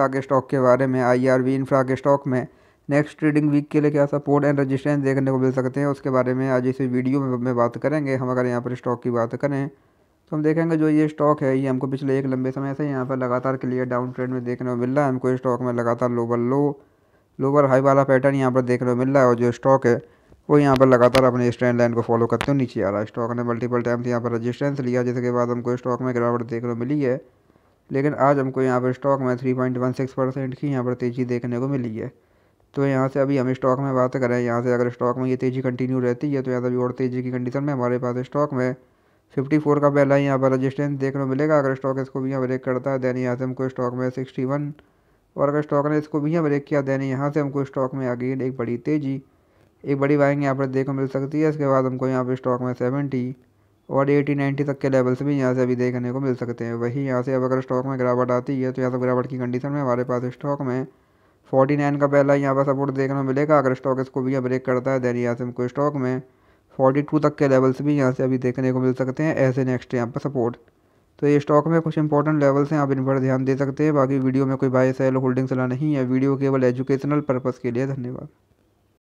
infra के stock के बारे में आईआरबी इन्फ्रा के स्टॉक में नेक्स्ट ट्रेडिंग वीक के लिए क्या सपोर्ट एंड रजिस्ट्रेंस देखने को मिल सकते हैं उसके बारे में आज इस वीडियो में, में बात करेंगे हम अगर यहाँ पर स्टॉक की बात करें तो हम देखेंगे जो ये स्टॉक है ये हमको पिछले एक लंबे समय से यहाँ पर लगातार क्लियर डाउन ट्रेंड में देखने को मिल रहा है हमको स्टॉक में लगातार लोवर लो लोवर हाई वाला पैटर्न यहाँ पर देखने को मिल रहा है और जो स्टॉक है वो यहाँ पर लगातार अपने स्टैंड लाइन को फॉलो करते हुए नीचे आ रहा है स्टॉक ने मल्टीपल टाइम्स यहाँ पर रजिस्ट्रेंस लिया जिसके बाद हमको स्टॉक में गिरावट देखने को मिली है लेकिन आज हमको यहाँ पर स्टॉक में three point one six percent की यहाँ पर तेज़ी देखने को मिली है तो यहाँ से अभी हम स्टॉक में बात करें यहाँ से अगर स्टॉक में ये तेज़ी कंटिन्यू रहती है तो यहाँ से अभी और तेज़ी की कंडीशन में हमारे पास स्टॉक में फिफ्टी फोर का पहला यहाँ पर रजिस्टेंस देखने को मिलेगा अगर स्टॉक इसको भी यहाँ ब्रेक करता है दैन यहाँ से हमको स्टॉक में सिक्सटी वन और अगर स्टॉक ने इसको भी यहाँ ब्रेक किया दैन यहाँ से हमको स्टॉक में अगेन एक बड़ी तेज़ी एक बड़ी बाइंग यहाँ पर देखने को मिल सकती है इसके बाद हमको यहाँ पर स्टॉक में सेवेंटी और एटी नाइन्टी तक के लेवल्स भी यहाँ से अभी देखने को मिल सकते हैं वही यहाँ से अब अगर स्टॉक में गिरावट आती है तो यहाँ से गिरावट की कंडीशन में हमारे पास स्टॉक में फोर्टी नाइन का पहला यहाँ पर सपोर्ट देखने को मिलेगा अगर स्टॉक इसको भी ब्रेक करता है देन यहाँ से हमको स्टॉक में फोर्टी टू तक के लेवल्स भी यहाँ से अभी देखने को मिल सकते हैं ऐसे नेक्स्ट यहाँ पर सपोर्ट तो ये स्टॉक में कुछ इंपॉर्टेंट लेवल्स हैं आप इन पर ध्यान दे सकते हैं बाकी वीडियो में कोई बाय सेल होल्डिंग सलाह नहीं है वीडियो केवल एजुकेशनल पर्पज़ के लिए धन्यवाद